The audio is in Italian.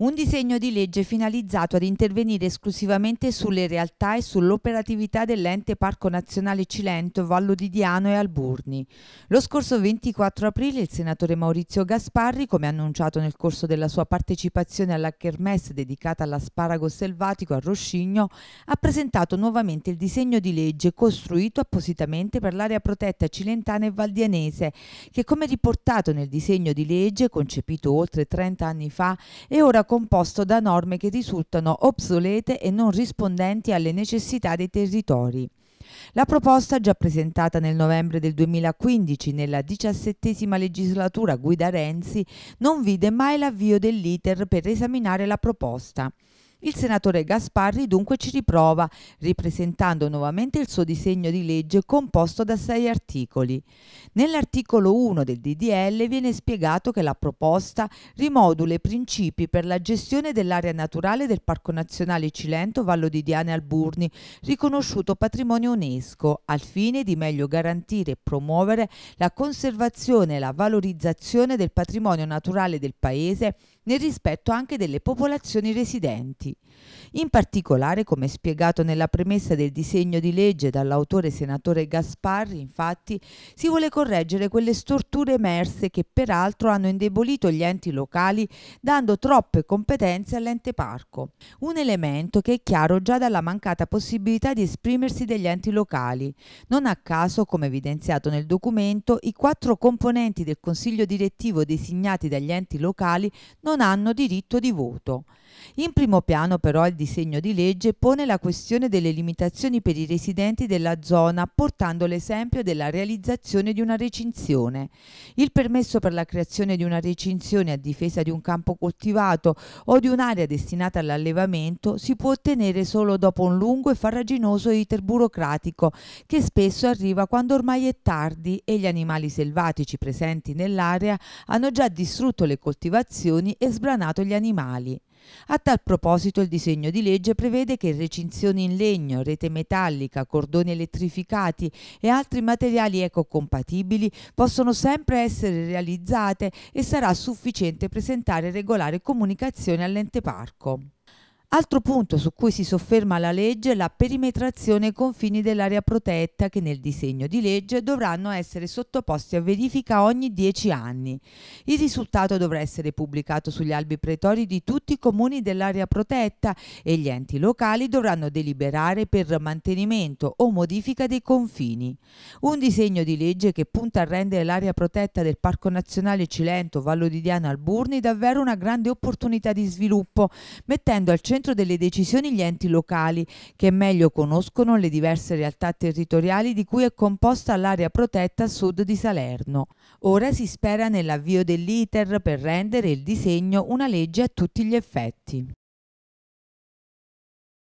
Un disegno di legge finalizzato ad intervenire esclusivamente sulle realtà e sull'operatività dell'ente Parco Nazionale Cilento, Vallo di Diano e Alburni. Lo scorso 24 aprile il senatore Maurizio Gasparri, come annunciato nel corso della sua partecipazione alla kermesse dedicata all'asparago selvatico a Roscigno, ha presentato nuovamente il disegno di legge costruito appositamente per l'area protetta cilentana e valdianese, che come riportato nel disegno di legge concepito oltre 30 anni fa è ora composto da norme che risultano obsolete e non rispondenti alle necessità dei territori. La proposta, già presentata nel novembre del 2015 nella diciassettesima legislatura guida Renzi, non vide mai l'avvio dell'iter per esaminare la proposta. Il senatore Gasparri dunque ci riprova, ripresentando nuovamente il suo disegno di legge composto da sei articoli. Nell'articolo 1 del DDL viene spiegato che la proposta rimodula i principi per la gestione dell'area naturale del Parco Nazionale Cilento Vallo di Diane Alburni, riconosciuto patrimonio UNESCO, al fine di meglio garantire e promuovere la conservazione e la valorizzazione del patrimonio naturale del Paese nel rispetto anche delle popolazioni residenti dati. In particolare, come spiegato nella premessa del disegno di legge dall'autore senatore Gasparri, infatti, si vuole correggere quelle storture emerse che peraltro hanno indebolito gli enti locali dando troppe competenze all'ente parco. Un elemento che è chiaro già dalla mancata possibilità di esprimersi degli enti locali. Non a caso, come evidenziato nel documento, i quattro componenti del consiglio direttivo designati dagli enti locali non hanno diritto di voto. In primo piano però il disegno di legge pone la questione delle limitazioni per i residenti della zona portando l'esempio della realizzazione di una recinzione. Il permesso per la creazione di una recinzione a difesa di un campo coltivato o di un'area destinata all'allevamento si può ottenere solo dopo un lungo e farraginoso iter burocratico che spesso arriva quando ormai è tardi e gli animali selvatici presenti nell'area hanno già distrutto le coltivazioni e sbranato gli animali. A tal proposito il disegno di legge prevede che recinzioni in legno, rete metallica, cordoni elettrificati e altri materiali ecocompatibili possono sempre essere realizzate e sarà sufficiente presentare regolare comunicazione all'ente parco. Altro punto su cui si sofferma la legge è la perimetrazione ai confini dell'area protetta che nel disegno di legge dovranno essere sottoposti a verifica ogni 10 anni. Il risultato dovrà essere pubblicato sugli albi pretori di tutti i comuni dell'area protetta e gli enti locali dovranno deliberare per mantenimento o modifica dei confini. Un disegno di legge che punta a rendere l'area protetta del Parco Nazionale Cilento Vallo di Diana Alburni davvero una grande opportunità di sviluppo, mettendo al centro centro delle decisioni gli enti locali, che meglio conoscono le diverse realtà territoriali di cui è composta l'area protetta a sud di Salerno. Ora si spera nell'avvio dell'iter per rendere il disegno una legge a tutti gli effetti.